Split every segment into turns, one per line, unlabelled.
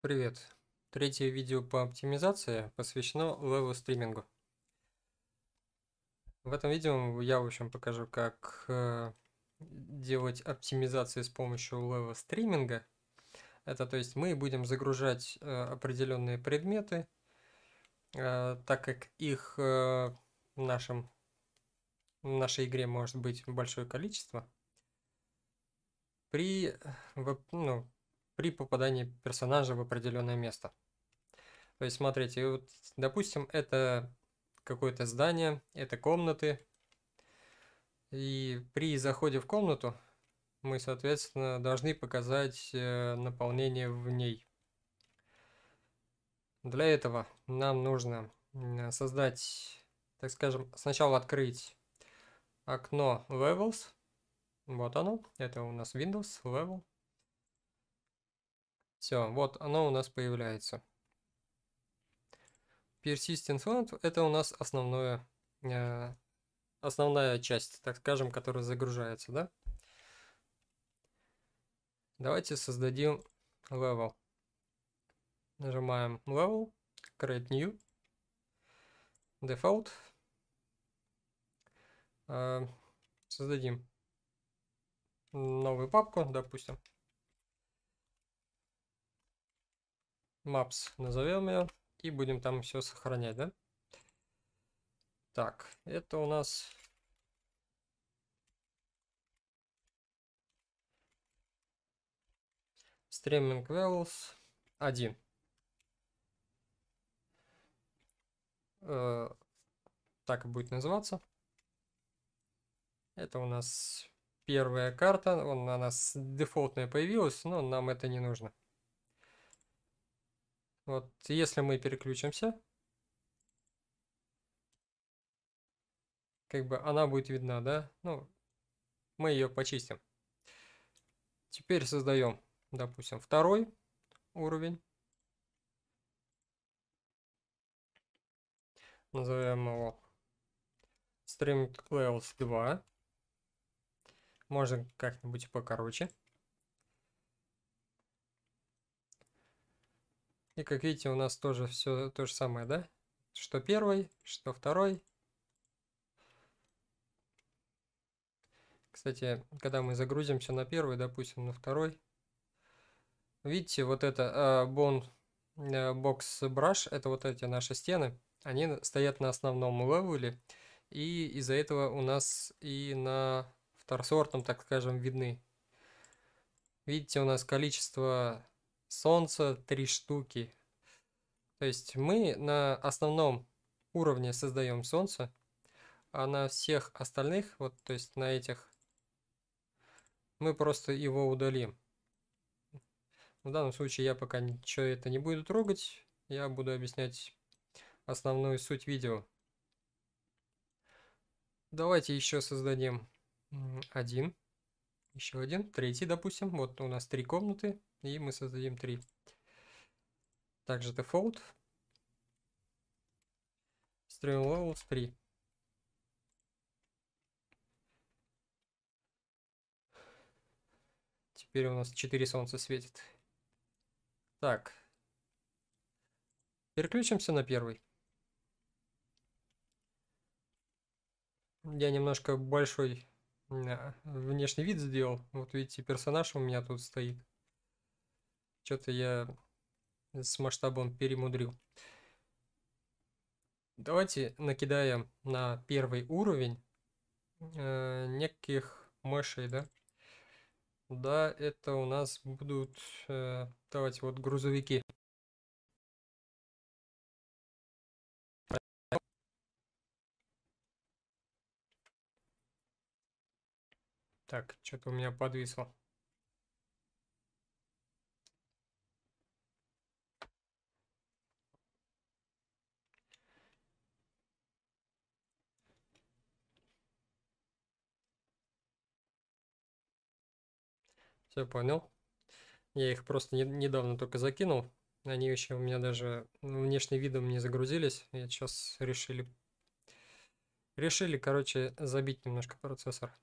Привет! Третье видео по оптимизации посвящено левел стримингу. В этом видео я, в общем, покажу, как э, делать оптимизации с помощью левел стриминга. Это, то есть, мы будем загружать э, определенные предметы, э, так как их э, в нашем в нашей игре может быть большое количество. При, э, ну, при попадании персонажа в определенное место. То есть, смотрите, вот, допустим, это какое-то здание, это комнаты. И при заходе в комнату мы, соответственно, должны показать э, наполнение в ней. Для этого нам нужно создать, так скажем, сначала открыть окно Levels. Вот оно, это у нас Windows Level. Все, вот оно у нас появляется. Persistent Font – это у нас основное, э, основная часть, так скажем, которая загружается, да? Давайте создадим level. Нажимаем level, create new, default. Э, создадим новую папку, допустим. maps назовем ее и будем там все сохранять, да? Так, это у нас... Streaming Wells 1. Э, так и будет называться. Это у нас первая карта. Он, она с дефолтная появилась, но нам это не нужно. Вот, если мы переключимся, как бы она будет видна, да? Ну, мы ее почистим. Теперь создаем, допустим, второй уровень. Назовем его String Levels 2. Можно как-нибудь покороче. И как видите, у нас тоже все то же самое, да? Что первый, что второй. Кстати, когда мы загрузимся на первый, допустим, на второй, видите, вот это а, бон э, бокс э, браш, это вот эти наши стены, они стоят на основном левеле, и из-за этого у нас и на вторсортном, так скажем, видны. Видите, у нас количество солнце, три штуки. То есть мы на основном уровне создаем солнце, а на всех остальных, вот то есть на этих, мы просто его удалим. В данном случае я пока ничего это не буду трогать, я буду объяснять основную суть видео. Давайте еще создадим один, еще один, третий, допустим. Вот у нас три комнаты и мы создадим 3. Также дефолт. String levels 3. Теперь у нас 4 солнца светит. Так. Переключимся на первый. Я немножко большой внешний вид сделал. Вот видите, персонаж у меня тут стоит. Что-то я с масштабом перемудрил. Давайте накидаем на первый уровень э, неких мышей, да? Да, это у нас будут, э, давайте, вот грузовики. Так, что-то у меня подвисло. Все понял. Я их просто не, недавно только закинул. Они еще у меня даже ну, внешним видом не загрузились. И сейчас решили... Решили, короче, забить немножко процессор.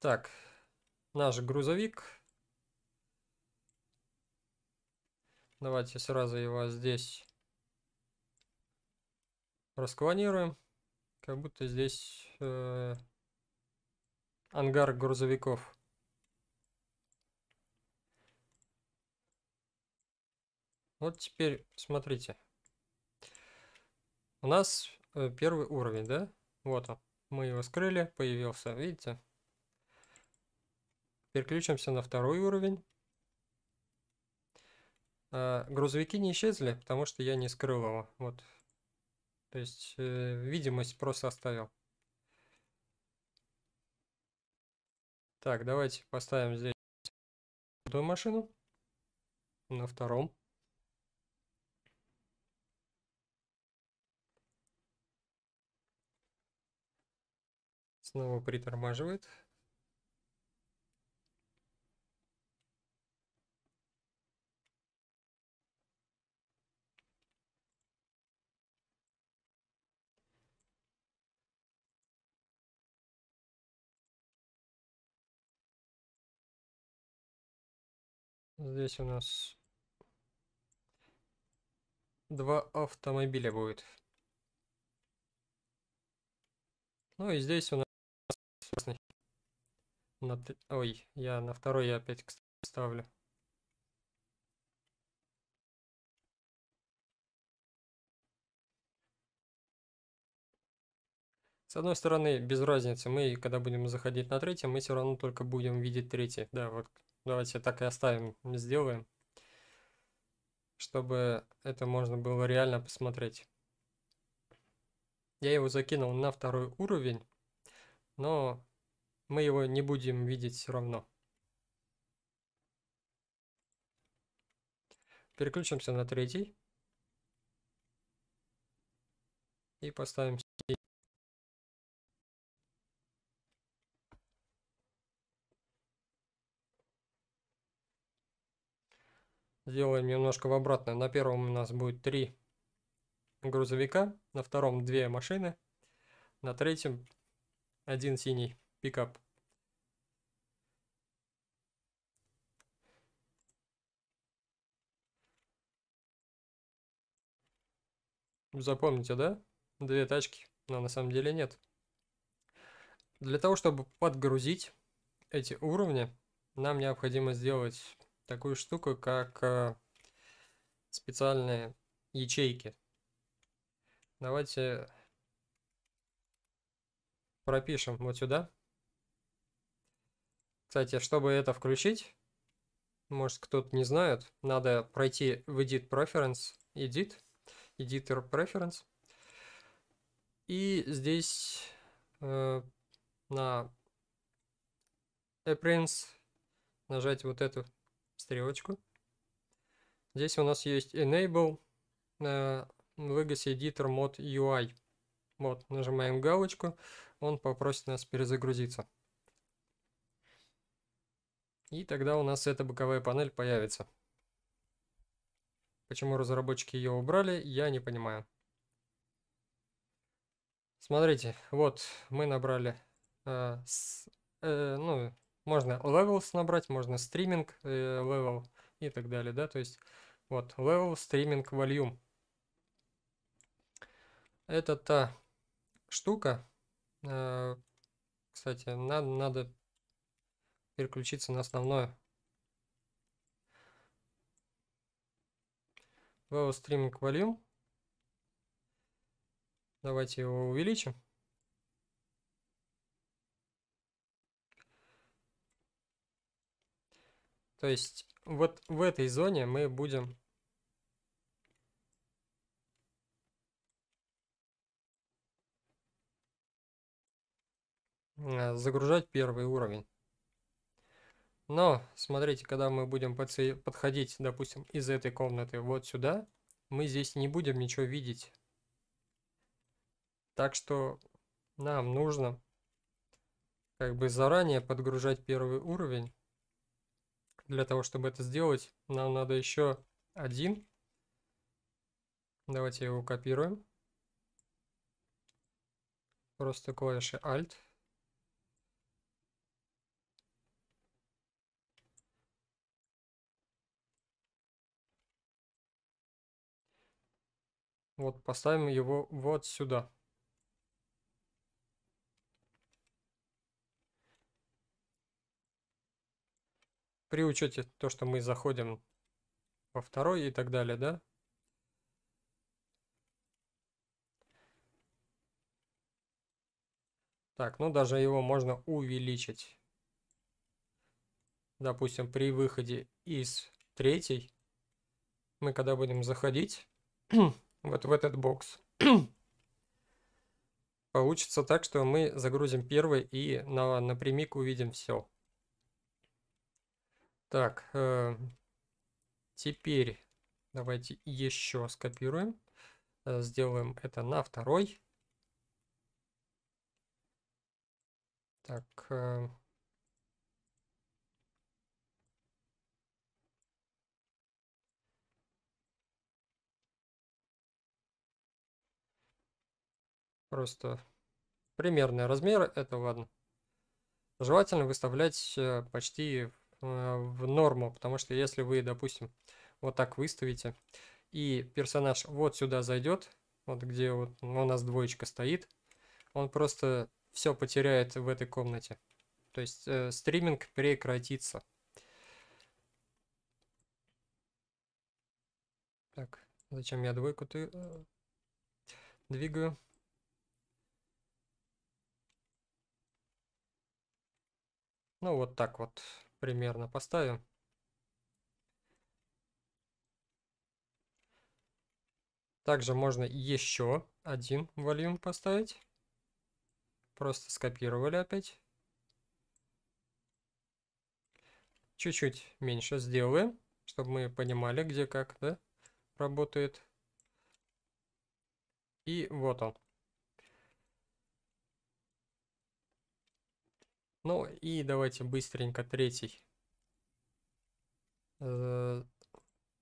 Так, наш грузовик. Давайте сразу его здесь Расклонируем. Как будто здесь э, ангар грузовиков. Вот теперь смотрите. У нас э, первый уровень, да? Вот он. Мы его скрыли, появился, видите? Переключимся на второй уровень. Э, грузовики не исчезли, потому что я не скрыл его. Вот то есть э, видимость просто оставил. Так, давайте поставим здесь эту машину на втором. Снова притормаживает. Здесь у нас два автомобиля будет. Ну и здесь у нас на... Ой, я на второй я опять кстати, ставлю. С одной стороны, без разницы, мы, когда будем заходить на третий, мы все равно только будем видеть третий. Да, вот Давайте так и оставим, сделаем, чтобы это можно было реально посмотреть. Я его закинул на второй уровень, но мы его не будем видеть все равно. Переключимся на третий. И поставим Сделаем немножко в обратное. На первом у нас будет три грузовика, на втором две машины, на третьем один синий пикап. Запомните, да? Две тачки, но на самом деле нет. Для того, чтобы подгрузить эти уровни, нам необходимо сделать такую штуку, как э, специальные ячейки. Давайте пропишем вот сюда. Кстати, чтобы это включить, может кто-то не знает, надо пройти в Edit Preference, Edit, Editor Preference. И здесь э, на Appearance нажать вот эту стрелочку. Здесь у нас есть Enable, э, Legacy Editor Mod UI. Вот, нажимаем галочку, он попросит нас перезагрузиться. И тогда у нас эта боковая панель появится. Почему разработчики ее убрали, я не понимаю. Смотрите, вот мы набрали э, с, э, ну, можно levels набрать, можно стриминг level э, и так далее, да, то есть вот level streaming volume. Это та штука, э, кстати, надо, надо переключиться на основное. Level streaming volume. Давайте его увеличим. То есть вот в этой зоне мы будем э, загружать первый уровень. Но, смотрите, когда мы будем подходить, допустим, из этой комнаты вот сюда, мы здесь не будем ничего видеть. Так что нам нужно как бы заранее подгружать первый уровень. Для того, чтобы это сделать, нам надо еще один. Давайте его копируем. Просто клавиши Alt. Вот, поставим его вот сюда. при учете то, что мы заходим во второй и так далее, да? Так, ну даже его можно увеличить. Допустим, при выходе из третьей, мы когда будем заходить вот в этот бокс, получится так, что мы загрузим первый и на, напрямик увидим все. Так, э, теперь давайте еще скопируем. Э, сделаем это на второй. Так. Э, просто примерные размеры, это ладно. Желательно выставлять э, почти Э, в норму, потому что если вы, допустим, вот так выставите, и персонаж вот сюда зайдет, вот где вот у нас двоечка стоит, он просто все потеряет в этой комнате. То есть э, стриминг прекратится. Так, зачем я двойку ты э, двигаю? Ну вот так вот примерно поставим. Также можно еще один volume поставить. Просто скопировали опять. Чуть-чуть меньше сделаем, чтобы мы понимали, где как да, работает. И вот он. Ну и давайте быстренько третий э,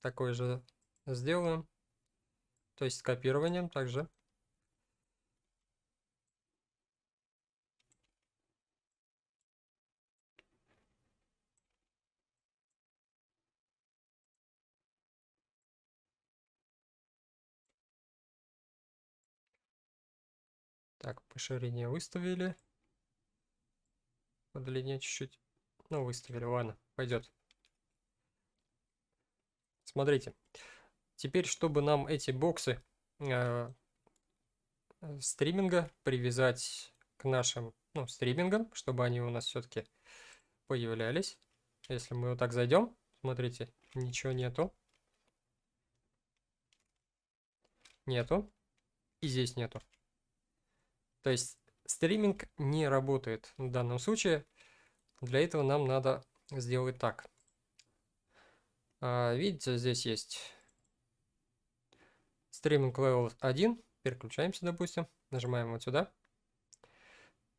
такой же сделаем. То есть с копированием также. Так, по ширине выставили подлиннее чуть-чуть. Ну, выставили, ладно, пойдет. Смотрите, теперь, чтобы нам эти боксы э, стриминга привязать к нашим ну, стримингам, чтобы они у нас все-таки появлялись. Если мы вот так зайдем, смотрите, ничего нету. Нету. И здесь нету. То есть Стриминг не работает в данном случае. Для этого нам надо сделать так. А, видите, здесь есть стриминг level 1. Переключаемся, допустим. Нажимаем вот сюда.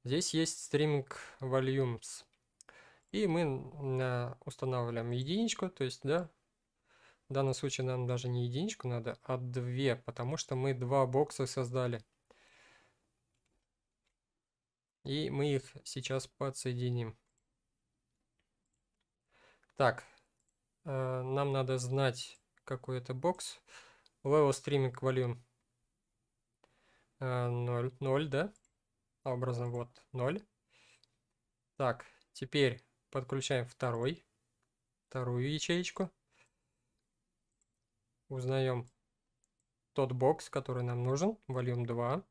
Здесь есть стриминг volumes. И мы устанавливаем единичку, то есть, да, в данном случае нам даже не единичку надо, а две, потому что мы два бокса создали. И мы их сейчас подсоединим. Так, э, нам надо знать, какой это бокс. Level Streaming Volume э, 0, 0, да? Образно вот 0. Так, теперь подключаем второй, вторую ячеечку. Узнаем тот бокс, который нам нужен, Volume 2.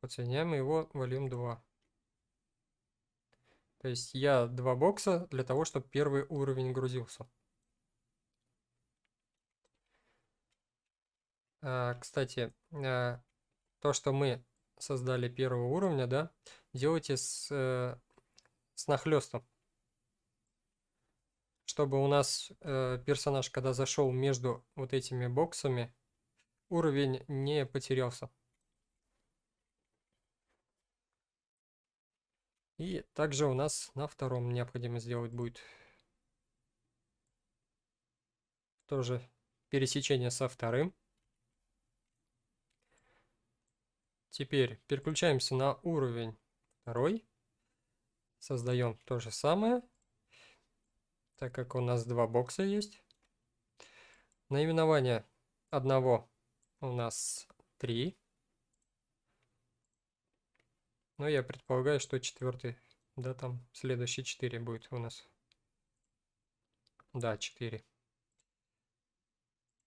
Подсоединяем его вольем 2. То есть я два бокса для того, чтобы первый уровень грузился. А, кстати, а, то, что мы создали первого уровня, да, делайте с, э, с нахлестом. Чтобы у нас э, персонаж, когда зашел между вот этими боксами, уровень не потерялся. И также у нас на втором необходимо сделать будет тоже пересечение со вторым. Теперь переключаемся на уровень второй. Создаем то же самое, так как у нас два бокса есть. Наименование одного у нас три. Но ну, я предполагаю, что четвертый, да, там следующие 4 будет у нас. Да, 4.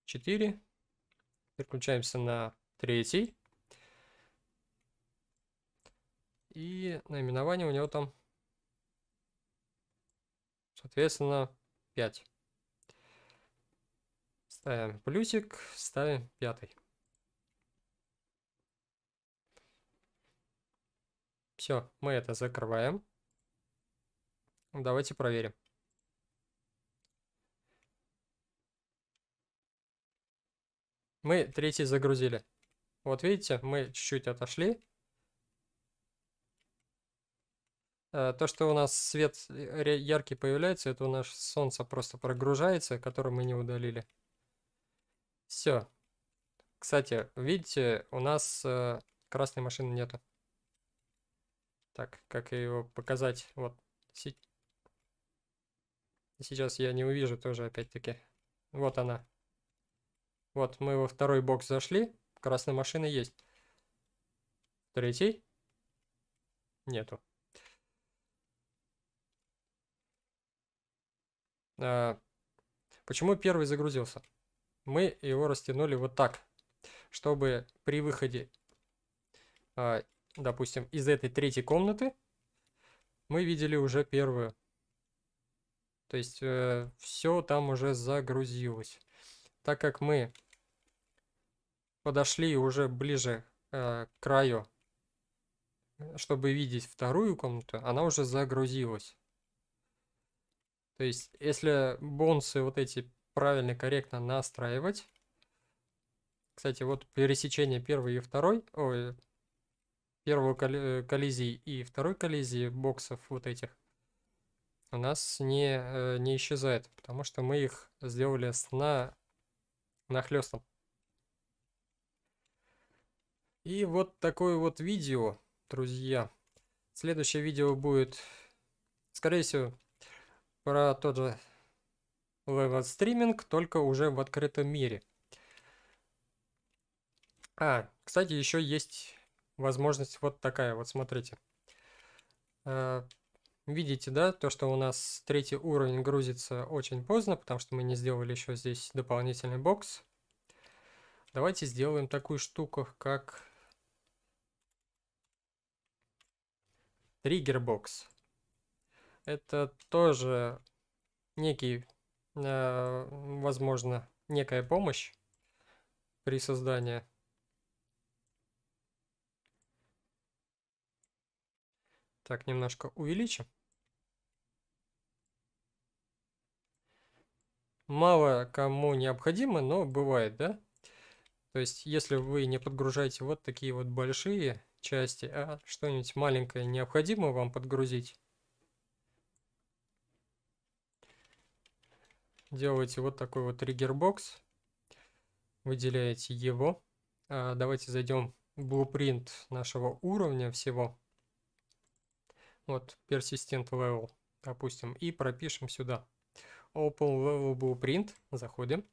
4. Переключаемся на третий. И наименование у него там, соответственно, 5. Ставим плюсик, ставим пятый. Все, мы это закрываем. Давайте проверим. Мы третий загрузили. Вот видите, мы чуть-чуть отошли. Э, то, что у нас свет э, яркий появляется, это у нас солнце просто прогружается, которое мы не удалили. Все. Кстати, видите, у нас э, красной машины нету. Так, как его показать? Вот. Сейчас я не увижу тоже, опять-таки. Вот она. Вот, мы во второй бокс зашли. Красная машина есть. Третий? Нету. А, почему первый загрузился? Мы его растянули вот так, чтобы при выходе а, допустим, из этой третьей комнаты мы видели уже первую. То есть э, все там уже загрузилось. Так как мы подошли уже ближе э, к краю, э, чтобы видеть вторую комнату, она уже загрузилась. То есть, если бонусы вот эти правильно, корректно настраивать. Кстати, вот пересечение первой и второй, ой, первой э, коллизии и второй коллизии боксов вот этих у нас не, э, не исчезает, потому что мы их сделали с на нахлестом. И вот такое вот видео, друзья. Следующее видео будет, скорее всего, про тот же левел стриминг, только уже в открытом мире. А, кстати, еще есть возможность вот такая. Вот смотрите. Э, видите, да, то, что у нас третий уровень грузится очень поздно, потому что мы не сделали еще здесь дополнительный бокс. Давайте сделаем такую штуку, как бокс Это тоже некий, э, возможно, некая помощь при создании так немножко увеличим. Мало кому необходимо, но бывает, да? То есть, если вы не подгружаете вот такие вот большие части, а что-нибудь маленькое необходимо вам подгрузить, делаете вот такой вот триггербокс, выделяете его. А давайте зайдем в blueprint нашего уровня всего вот persistent level, допустим, и пропишем сюда. Open level blueprint, заходим.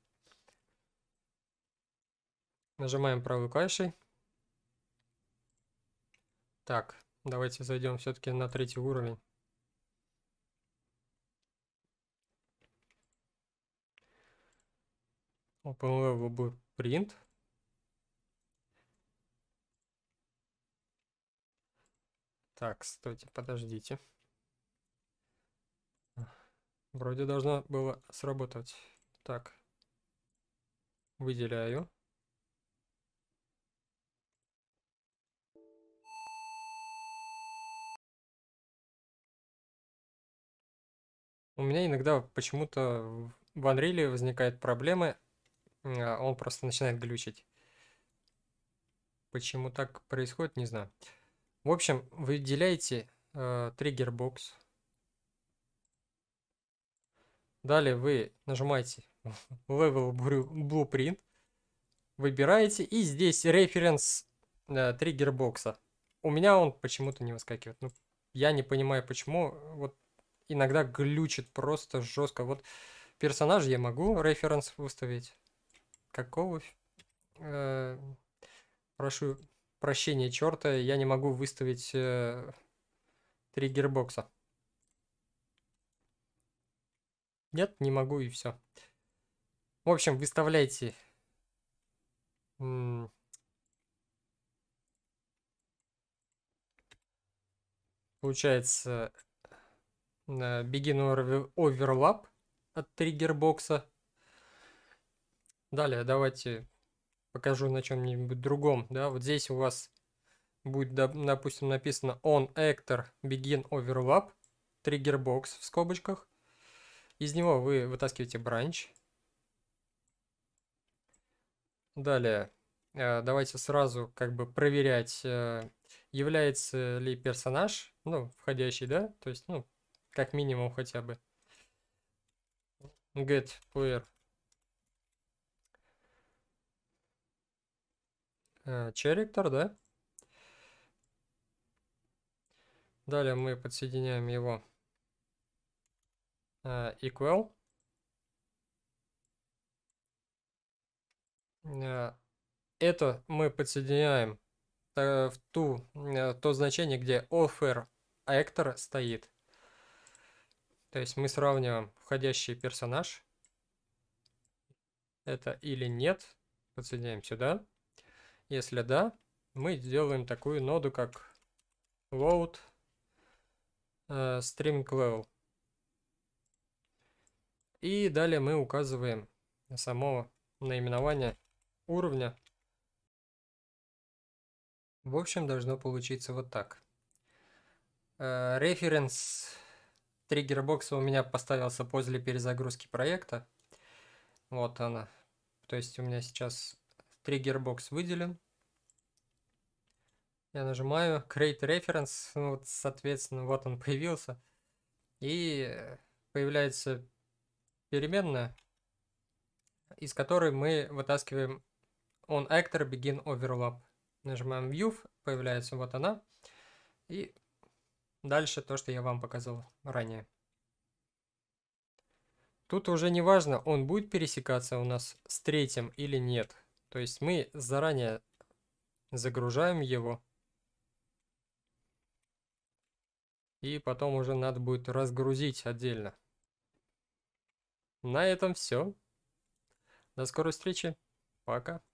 Нажимаем правой клавишей. Так, давайте зайдем все-таки на третий уровень. Open level blueprint. Так, стойте, подождите. Вроде должно было сработать. Так. Выделяю. У меня иногда почему-то в Unreal возникают проблемы. А он просто начинает глючить. Почему так происходит, не знаю. В общем, выделяете э, триггер бокс. Далее вы нажимаете Level Blueprint, выбираете, и здесь референс э, бокса. У меня он почему-то не выскакивает. Ну, я не понимаю, почему. Вот иногда глючит просто жестко. Вот персонаж я могу референс выставить. Какого? Э, прошу Прощение черта, я не могу выставить э, три Нет, не могу и все. В общем, выставляйте. Получается, э, begin overlap от триггербокса. Далее давайте покажу на чем-нибудь другом, да, вот здесь у вас будет, допустим, написано on actor begin overlap, trigger box в скобочках, из него вы вытаскиваете бранч. Далее, э, давайте сразу как бы проверять, э, является ли персонаж, ну, входящий, да, то есть, ну, как минимум хотя бы. Get player э, да? Далее мы подсоединяем его э, equal. Э, это мы подсоединяем э, в ту, то значение, где offer actor стоит. То есть мы сравниваем входящий персонаж. Это или нет. Подсоединяем сюда. Если да, мы сделаем такую ноду, как load э, string level. И далее мы указываем само наименование уровня. В общем, должно получиться вот так. Референс э, триггербокса у меня поставился после перезагрузки проекта. Вот она. То есть у меня сейчас Триггер-бокс выделен. Я нажимаю Create Reference, ну, вот, соответственно, вот он появился. И появляется переменная, из которой мы вытаскиваем on actor begin overlap. Нажимаем View, появляется вот она. И дальше то, что я вам показывал ранее. Тут уже не важно, он будет пересекаться у нас с третьим или нет. То есть мы заранее загружаем его. И потом уже надо будет разгрузить отдельно. На этом все. До скорой встречи. Пока.